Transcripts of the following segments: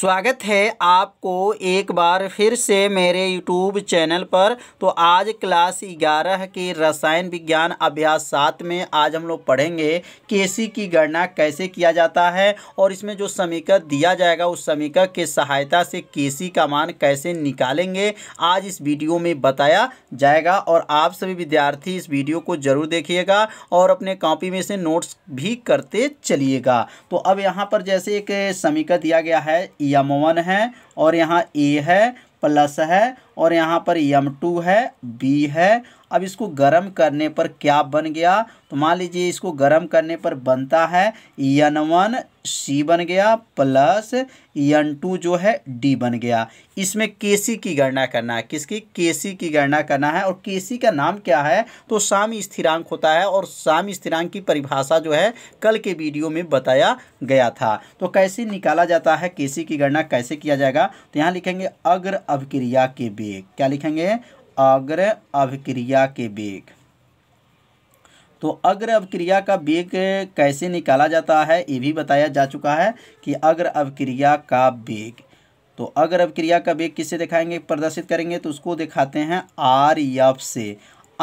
स्वागत है आपको एक बार फिर से मेरे यूट्यूब चैनल पर तो आज क्लास ग्यारह के रसायन विज्ञान अभ्यास सात में आज हम लोग पढ़ेंगे केसी की गणना कैसे किया जाता है और इसमें जो समीकरण दिया जाएगा उस समीकरण के सहायता से केसी का मान कैसे निकालेंगे आज इस वीडियो में बताया जाएगा और आप सभी विद्यार्थी इस वीडियो को ज़रूर देखिएगा और अपने कॉपी में से नोट्स भी करते चलिएगा तो अब यहाँ पर जैसे एक समीकरण दिया गया है यम वन है और यहाँ ए है प्लस है और यहाँ पर यम टू है बी है अब इसको गर्म करने पर क्या बन गया तो मान लीजिए इसको गर्म करने पर बनता है यन वन सी बन गया प्लस यन टू जो है डी बन गया इसमें सी की गणना करना है किसकी सी की गणना करना है और सी का नाम क्या है तो साम स्थिरांक होता है और साम स्थिरांक की परिभाषा जो है कल के वीडियो में बताया गया था तो कैसे निकाला जाता है केसी की गणना कैसे किया जाएगा तो यहाँ लिखेंगे अग्र अभिक्रिया के वेग क्या लिखेंगे अग्र अभिक्रिया के वेग तो अग्र अभिक्रिया का वेग कैसे निकाला जाता है ये भी बताया जा चुका है कि अग्र अभिक्रिया का वेग तो अग्र अभिक्रिया का वेग किससे दिखाएंगे प्रदर्शित करेंगे तो उसको दिखाते हैं आर यफ से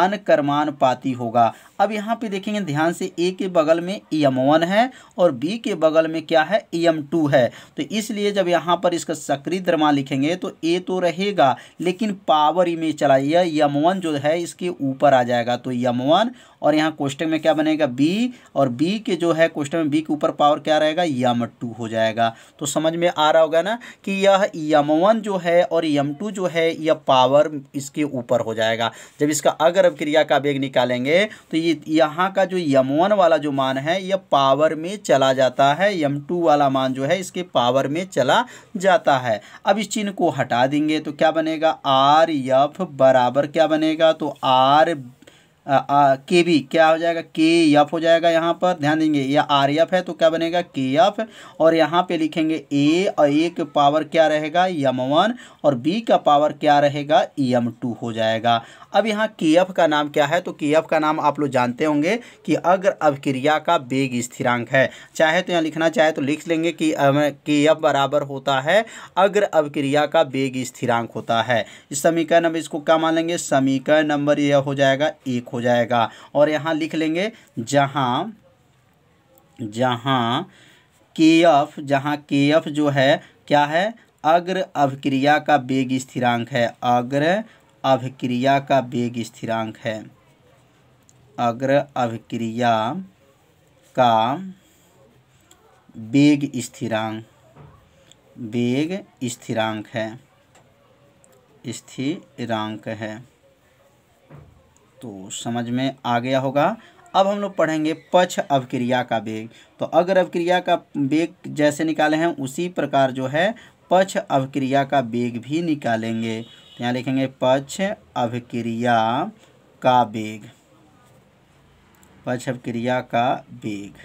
अनकर्मानुपाती होगा अब यहाँ पे देखेंगे ध्यान से ए के बगल में ई एम वन है और बी के बगल में क्या है ई एम टू है तो इसलिए जब यहाँ पर इसका सक्रिय द्रव्यमान लिखेंगे तो ए तो रहेगा लेकिन पावर इमेज चला यह एम वन जो है इसके ऊपर आ जाएगा तो एम e वन और यहाँ क्वेश्चन में क्या बनेगा बी और बी के जो है क्वेश्चन में बी के ऊपर पावर क्या रहेगा यम e टू हो जाएगा तो समझ में आ रहा होगा ना कि यह यम e वन जो है और यम टू जो है यह पावर इसके ऊपर हो जाएगा जब इसका अगर क्रिया का वेग निकालेंगे तो ये यहाँ का जो यम वन वाला जो मान है यह पावर में चला जाता है यम टू वाला मान जो है इसके पावर में चला जाता है अब इस चिन्ह को हटा देंगे तो क्या बनेगा आर यफ बराबर क्या बनेगा तो आर के बी क्या हो जाएगा के एफ हो जाएगा यहाँ पर ध्यान देंगे या आर एफ है तो क्या बनेगा के एफ और यहाँ पे लिखेंगे ए और ए का पावर क्या रहेगा यम वन और बी का पावर क्या रहेगा यम टू हो जाएगा अब यहाँ के एफ का नाम क्या है तो के एफ का नाम आप लोग जानते होंगे कि अग्र अभिक्रिया का वेग स्थिरांक है चाहे तो यहाँ लिखना चाहे तो लिख लेंगे कि के एफ बराबर होता है अग्र अभिक्रिया का वेग स्थिरांक होता है इस समीकरण अब इसको क्या मान लेंगे समीकरण नंबर यह हो जाएगा एक हो जाएगा और यहाँ लिख लेंगे जहाँ जहाँ के एफ जहाँ के एफ जो है क्या है अग्र अभिक्रिया का वेग स्थिरांक है अग्र अभिक्रिया का वेग स्थिरांक है अग्र अभिक्रिया का वेग स्थिरांक वेग स्थिरांक है स्थिरांक है तो समझ में आ गया होगा अब हम लोग पढ़ेंगे पक्ष अभिक्रिया का वेग तो अगर अभिक्रिया का वेग जैसे निकाले हैं उसी प्रकार जो है पक्ष अभिक्रिया का वेग भी निकालेंगे तो यहाँ लिखेंगे पक्ष अभिक्रिया का वेग पक्ष अभिक्रिया का वेग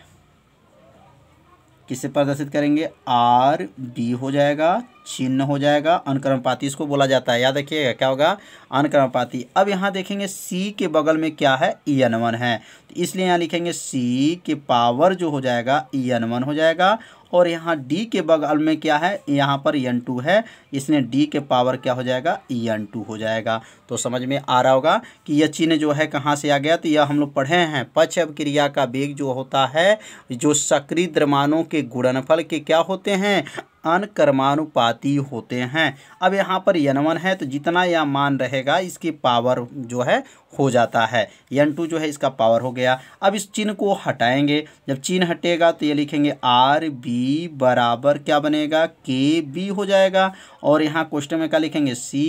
किसे प्रदर्शित करेंगे आर बी हो जाएगा चिन्ह हो जाएगा अनक्रमपाती इसको बोला जाता है याद रखिएगा क्या होगा अनक्रमपाती अब यहाँ देखेंगे सी के बगल में क्या है ई एन वन है तो इसलिए यहाँ लिखेंगे सी के पावर जो हो जाएगा ई एन वन हो जाएगा और यहाँ डी के बगल में क्या है यहाँ पर एन e टू है इसलिए डी के पावर क्या हो जाएगा ई एन टू हो जाएगा तो समझ में आ रहा होगा कि यह चिन्ह जो है कहाँ से आ गया तो यह हम लोग पढ़े हैं पक्ष क्रिया का वेग जो होता है जो सक्रिय द्रमाणों के गुणनफल के क्या होते हैं अनकर्मानुपाती होते हैं अब यहाँ पर यनवन है तो जितना यह मान रहेगा इसकी पावर जो है हो जाता है एन टू जो है इसका पावर हो गया अब इस चिन्ह को हटाएंगे जब चिन्ह हटेगा तो ये लिखेंगे आर बी बराबर क्या बनेगा के बी हो जाएगा और यहाँ क्वेश्चन में क्या लिखेंगे सी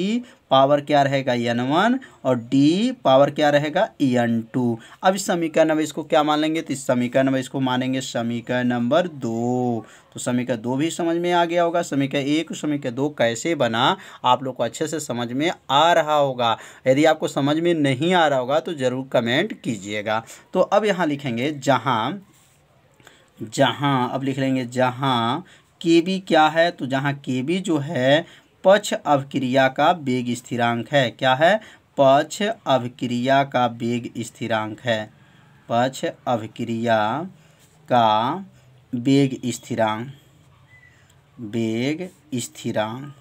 पावर क्या रहेगा एन वन और डी पावर क्या रहेगा एन टू अब इस समीकरण नंबर इसको क्या मान लेंगे तो इस समीकरण नंबर इसको मानेंगे समीकरण नंबर दो तो समीकरण दो भी समझ में आ गया होगा समीकरण एक और समीकरण दो कैसे बना आप लोग को अच्छे से समझ में आ रहा होगा यदि आपको समझ में नहीं नहीं आ रहा होगा तो ज़रूर कमेंट कीजिएगा तो अब यहाँ लिखेंगे जहाँ जहाँ अब लिख लेंगे जहाँ के बी क्या है तो जहाँ के बी जो है पक्ष अभिक्रिया का वेग स्थिरांक है क्या है पक्ष अभिक्रिया का वेग स्थिरांक है पक्ष अभिक्रिया का वेग स्थिरांक वेग स्थिरांक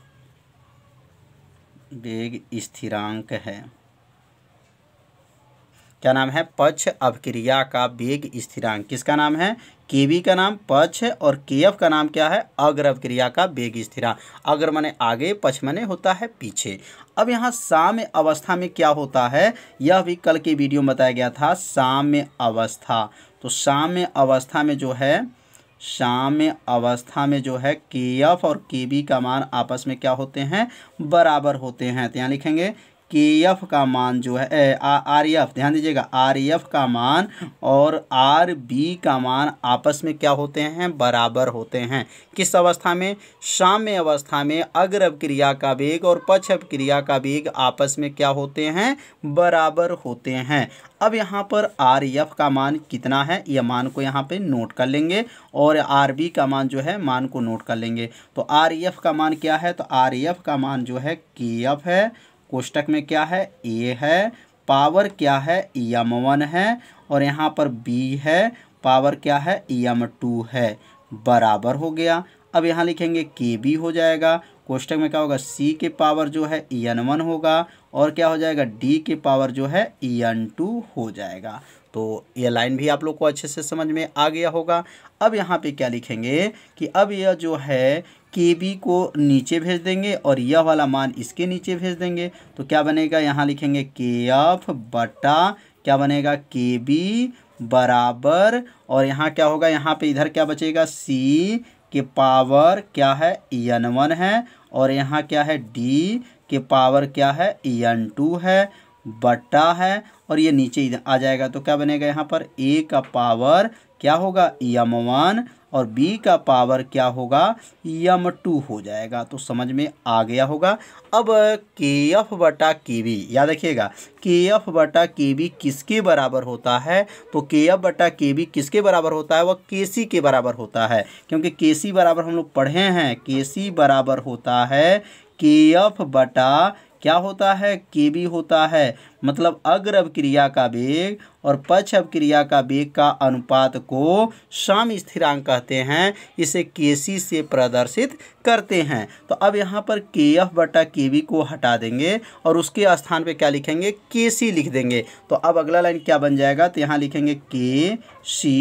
वेग स्थिरांक है क्या नाम है पक्ष अभिक्रिया का वेग स्थिरांक किसका नाम है केवी का नाम पक्ष और एफ का नाम क्या है अग्र अभिक्रिया का वेग स्थिरांक अग्र मने आगे पक्ष मने होता है पीछे अब यहाँ साम्य अवस्था में क्या होता है यह भी कल के वीडियो में बताया गया था साम्य अवस्था तो साम्य अवस्था में जो है साम्य अवस्था में जो है के एफ और के बी का मान आपस में क्या होते हैं बराबर होते हैं तो यहाँ लिखेंगे के एफ का मान जो है आर एफ ध्यान दीजिएगा आर एफ का मान और आर बी का मान आपस में क्या होते हैं बराबर होते हैं किस अवस्था में साम्य अवस्था में अग्र क्रिया का वेग और पक्ष क्रिया का वेग आपस में क्या होते हैं बराबर होते हैं अब यहाँ पर आर एफ का मान कितना है यह मान को यहाँ पे नोट कर लेंगे और आर बी का मान जो है मान को नोट कर लेंगे तो आर एफ का मान क्या है तो आर एफ का मान जो है के एफ है कोष्टक में क्या है ए है पावर क्या है यम वन है और यहाँ पर बी है पावर क्या है यम टू है बराबर हो गया अब यहाँ लिखेंगे के बी हो जाएगा कोष्टक में क्या होगा सी के पावर जो है एन वन होगा और क्या हो जाएगा डी के पावर जो है एन टू हो जाएगा तो ये लाइन भी आप लोग को अच्छे से समझ में आ गया होगा अब यहाँ पे क्या लिखेंगे कि अब यह जो है के बी को नीचे भेज देंगे और यह वाला मान इसके नीचे भेज देंगे तो क्या बनेगा यहाँ लिखेंगे के एफ बटा क्या बनेगा के बी बराबर और यहाँ क्या होगा यहाँ पे इधर क्या बचेगा सी के पावर क्या है एन वन है और यहाँ क्या है डी के पावर क्या है एन टू है बटा है और ये नीचे इधर आ जाएगा तो क्या बनेगा यहाँ पर ए का पावर क्या होगा यम वन और बी का पावर क्या होगा यम टू हो जाएगा तो समझ में आ गया होगा अब के एफ बटा के बी याद रखिएगा के एफ बटा के बी किसके बराबर होता है तो के एफ बटा के बी किसके बराबर होता है वह के सी के बराबर होता है क्योंकि के सी बराबर हम लोग पढ़े हैं के सी बराबर होता है के एफ बटा क्या होता है के बी होता है मतलब अग्र अवक्रिया का वेग और पक्ष अवक्रिया का वेग का अनुपात को साम स्थिरांक कहते हैं इसे के से प्रदर्शित करते हैं तो अब यहाँ पर के एफ बटा के वी को हटा देंगे और उसके स्थान पे क्या लिखेंगे के सी लिख देंगे तो अब अगला लाइन क्या बन जाएगा तो यहाँ लिखेंगे के सी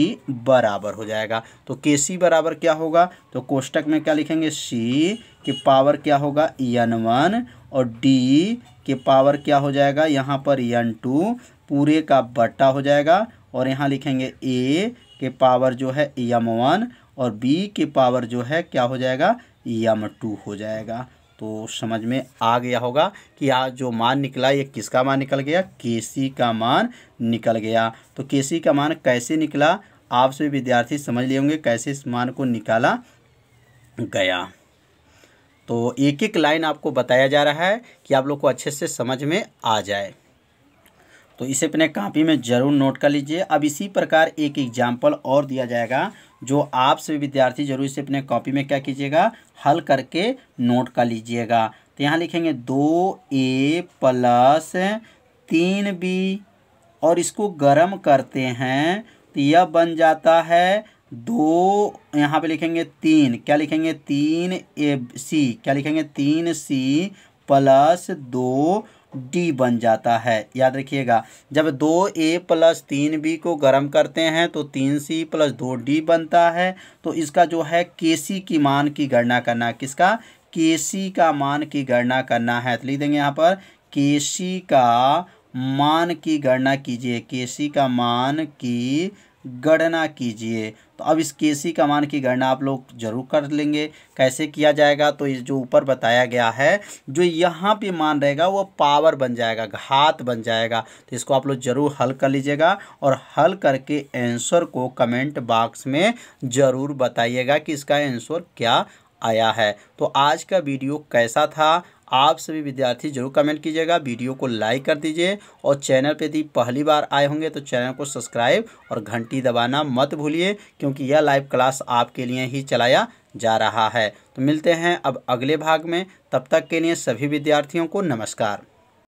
बराबर हो जाएगा तो के सी बराबर क्या होगा तो कोष्टक में क्या लिखेंगे सी की पावर क्या होगा एन वन और डी के पावर क्या हो जाएगा यहाँ पर यन टू पूरे का बट्टा हो जाएगा और यहाँ लिखेंगे ए के पावर जो है यम वन और बी के पावर जो है क्या हो जाएगा यम टू हो जाएगा तो समझ में आ गया होगा कि आज जो मान निकला ये किसका मान निकल गया सी का मान निकल गया तो सी का मान कैसे निकला आप सभी विद्यार्थी समझ लिए होंगे कैसे इस मान को निकाला गया तो एक एक लाइन आपको बताया जा रहा है कि आप लोग को अच्छे से समझ में आ जाए तो इसे अपने कापी में ज़रूर नोट कर लीजिए अब इसी प्रकार एक एग्जाम्पल और दिया जाएगा जो आप सभी विद्यार्थी जरूर इसे अपने कॉपी में क्या कीजिएगा हल करके नोट कर लीजिएगा तो यहाँ लिखेंगे दो ए प्लस तीन बी और इसको गर्म करते हैं तो यह बन जाता है दो यहाँ पे लिखेंगे तीन क्या लिखेंगे तीन ए सी क्या लिखेंगे तीन सी प्लस दो डी बन जाता है याद रखिएगा जब दो ए प्लस तीन बी को गर्म करते हैं तो तीन सी प्लस दो डी बनता है तो इसका जो है के सी की मान की गणना करना किसका के सी का मान की गणना करना है तो लिख देंगे यहाँ पर के सी का मान की गणना कीजिए के सी का मान की गणना कीजिए तो अब इस के सी का मान की गणना आप लोग जरूर कर लेंगे कैसे किया जाएगा तो इस जो ऊपर बताया गया है जो यहाँ पे मान रहेगा वो पावर बन जाएगा घात बन जाएगा तो इसको आप लोग जरूर हल कर लीजिएगा और हल करके आंसर को कमेंट बॉक्स में ज़रूर बताइएगा कि इसका आंसर क्या आया है तो आज का वीडियो कैसा था आप सभी विद्यार्थी जरूर कमेंट कीजिएगा वीडियो को लाइक कर दीजिए और चैनल पर यदि पहली बार आए होंगे तो चैनल को सब्सक्राइब और घंटी दबाना मत भूलिए क्योंकि यह लाइव क्लास आपके लिए ही चलाया जा रहा है तो मिलते हैं अब अगले भाग में तब तक के लिए सभी विद्यार्थियों को नमस्कार